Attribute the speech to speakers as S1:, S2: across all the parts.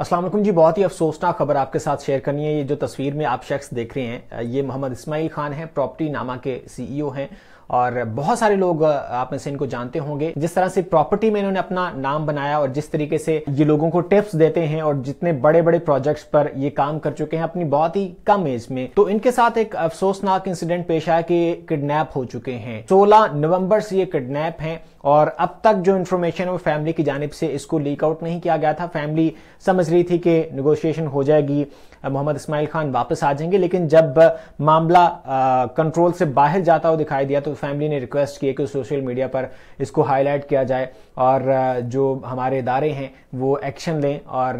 S1: असलम जी बहुत ही अफसोसनाक खबर आपके साथ शेयर करनी है ये जो तस्वीर में आप शख्स देख रहे हैं ये मोहम्मद इस्माइल खान हैं प्रॉपर्टी नामा के सीईओ e हैं और बहुत सारे लोग आप में से इनको जानते होंगे जिस तरह से प्रॉपर्टी में इन्होंने अपना नाम बनाया और जिस तरीके से ये लोगों को टिप्स देते हैं और जितने बड़े बड़े प्रोजेक्ट्स पर ये काम कर चुके हैं अपनी बहुत ही कम एज में तो इनके साथ एक अफसोसनाक इंसिडेंट पेश आया कि किडनैप हो चुके हैं सोलह नवम्बर से ये किडनैप है और अब तक जो इन्फॉर्मेशन है वो फैमिली की जानब से इसको लीक आउट नहीं किया गया था फैमिली समझ रही थी कि निगोशिएशन हो जाएगी मोहम्मद इस्माइल खान वापस आ जाएंगे लेकिन जब मामला कंट्रोल से बाहर जाता हुआ दिखाई दिया तो फैमिली ने रिक्वेस्ट किया कि सोशल मीडिया पर इसको हाईलाइट किया जाए और जो हमारे इदारे हैं वो एक्शन लें और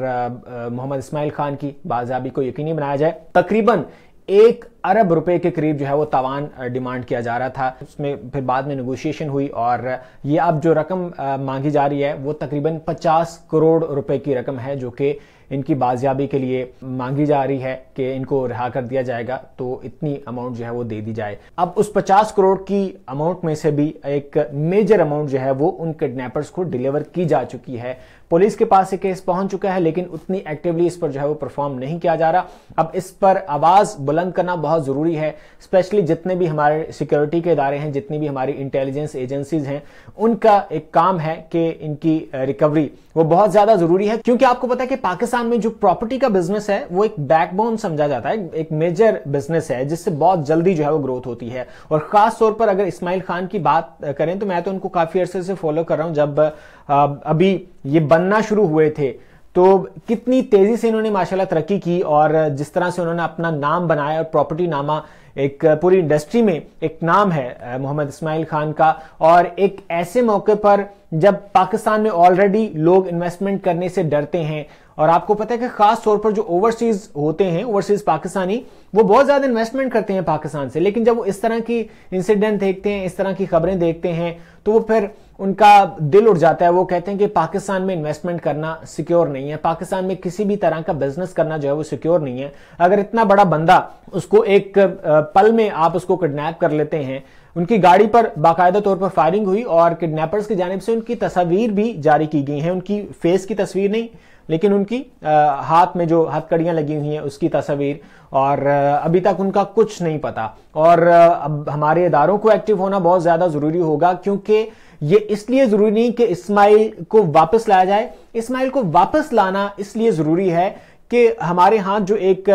S1: मोहम्मद इसमाइल खान की बाजाबी को यकीनी बनाया जाए तकरीबन एक अरब रुपए के करीब जो है वो तावान डिमांड किया जा रहा था उसमें फिर बाद में निगोशिएशन हुई और ये अब जो रकम मांगी जा रही है वो तकरीबन 50 करोड़ रुपए की रकम है जो कि इनकी बाजियाबी के लिए मांगी जा रही है कि इनको रिहा कर दिया जाएगा तो इतनी अमाउंट जो है वो दे दी जाए अब उस पचास करोड़ की अमाउंट में से भी एक मेजर अमाउंट जो है वो उन किडनेपर्स को डिलीवर की जा चुकी है पुलिस के पास एक केस पहुंच चुका है लेकिन उतनी एक्टिवली इस पर जो है वो परफॉर्म नहीं किया जा रहा अब इस पर आवाज बुलंद करना बहुत जरूरी है स्पेशली जितने भी हमारे सिक्योरिटी के इदारे हैं जितनी भी हमारी इंटेलिजेंस एजेंसीज हैं उनका एक काम है कि इनकी रिकवरी वो बहुत ज्यादा जरूरी है क्योंकि आपको पता है कि पाकिस्तान में जो प्रॉपर्टी का बिजनेस है वो एक बैकबोन समझा जाता है एक मेजर बिजनेस है जिससे बहुत जल्दी जो है वो ग्रोथ होती है और खास तौर पर अगर इस्माइल खान की बात करें तो मैं तो उनको काफी अरसे से फॉलो कर रहा हूं जब अभी ये बनना शुरू हुए थे तो कितनी तेजी से इन्होंने माशाल्लाह तरक्की की और जिस तरह से उन्होंने अपना नाम बनाया और प्रॉपर्टी नामा एक पूरी इंडस्ट्री में एक नाम है मोहम्मद इस्माइल खान का और एक ऐसे मौके पर जब पाकिस्तान में ऑलरेडी लोग इन्वेस्टमेंट करने से डरते हैं और आपको पता है कि खास तौर पर जो ओवरसीज होते हैं ओवरसीज पाकिस्तानी वो बहुत ज्यादा इन्वेस्टमेंट करते हैं पाकिस्तान से लेकिन जब वो इस तरह की इंसिडेंट देखते हैं इस तरह की खबरें देखते हैं तो वो फिर उनका दिल उड़ जाता है वो कहते हैं कि पाकिस्तान में इन्वेस्टमेंट करना सिक्योर नहीं है पाकिस्तान में किसी भी तरह का बिजनेस करना जो है वो सिक्योर नहीं है अगर इतना बड़ा बंदा उसको एक पल में आप उसको किडनैप कर लेते हैं उनकी गाड़ी पर बाकायदा तौर पर फायरिंग हुई और किडनैपर्स की जानब से उनकी तस्वीर भी जारी की गई है उनकी फेस की तस्वीर नहीं लेकिन उनकी आ, हाथ में जो हथकड़ियां लगी हुई हैं उसकी तस्वीर और आ, अभी तक उनका कुछ नहीं पता और आ, अब हमारे इदारों को एक्टिव होना बहुत ज़्यादा ज़रूरी होगा क्योंकि ये इसलिए ज़रूरी नहीं कि इस्माइल को वापस लाया जाए इस्माइल को वापस लाना इसलिए ज़रूरी है कि हमारे हाथ जो एक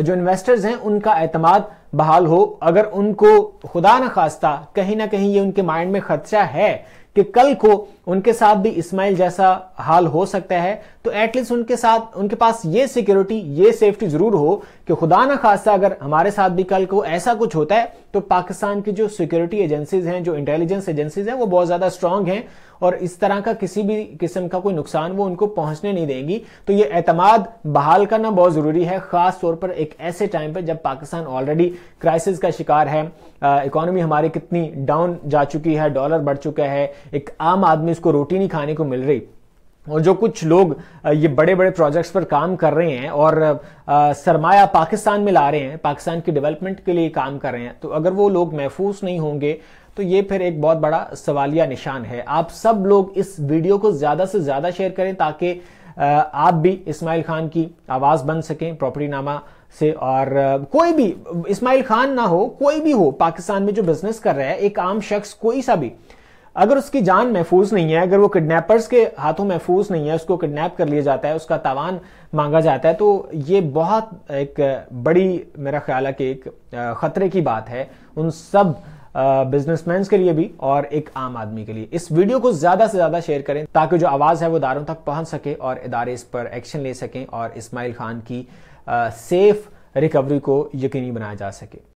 S1: जो इन्वेस्टर्स हैं उनका एतमाद बहाल हो अगर उनको खुदा न खास्ता कहीं ना कहीं ये उनके माइंड में खदशा है कि कल को उनके साथ भी इस्माइल जैसा हाल हो सकता है तो एटलीस्ट उनके साथ उनके पास ये सिक्योरिटी ये सेफ्टी जरूर हो कि खुदा ना खासा अगर हमारे साथ भी कल को ऐसा कुछ होता है तो पाकिस्तान की जो सिक्योरिटी एजेंसीज हैं जो इंटेलिजेंस एजेंसीज हैं वो बहुत ज्यादा स्ट्रांग हैं और इस तरह का किसी भी किस्म का कोई नुकसान वो उनको पहुंचने नहीं देंगी तो ये एतमाद बहाल करना बहुत जरूरी है खास तौर पर एक ऐसे टाइम पर जब पाकिस्तान ऑलरेडी क्राइसिस का शिकार है इकोनॉमी हमारी कितनी डाउन जा चुकी है डॉलर बढ़ चुका है एक आम आदमी इसको रोटी नहीं खाने को मिल रही और जो कुछ लोग ये बड़े बड़े प्रोजेक्ट्स पर काम कर रहे हैं और सरमाया पाकिस्तान में ला रहे हैं पाकिस्तान की डेवलपमेंट के लिए काम कर रहे हैं तो अगर वो लोग महफूज नहीं होंगे तो ये फिर एक बहुत बड़ा सवालिया निशान है आप सब लोग इस वीडियो को ज़्यादा से ज़्यादा शेयर करें ताकि आप भी इस्माइल खान की आवाज़ बन सकें प्रॉपर्टी नामा से और कोई भी इस्माइल खान ना हो कोई भी हो पाकिस्तान में जो बिजनेस कर रहा है एक आम शख्स कोई सा भी अगर उसकी जान महफूज नहीं है अगर वो किडनैपर्स के हाथों महफूज नहीं है उसको किडनैप कर लिया जाता है उसका तावान मांगा जाता है तो ये बहुत एक बड़ी मेरा ख्याल है कि एक खतरे की बात है उन सब बिजनेसमैन के लिए भी और एक आम आदमी के लिए इस वीडियो को ज्यादा से ज्यादा शेयर करें ताकि जो आवाज है वो इदारों तक पहुंच सके और इदारे इस पर एक्शन ले सकें और इस्माइल खान की सेफ रिकवरी को यकीनी बनाया जा सके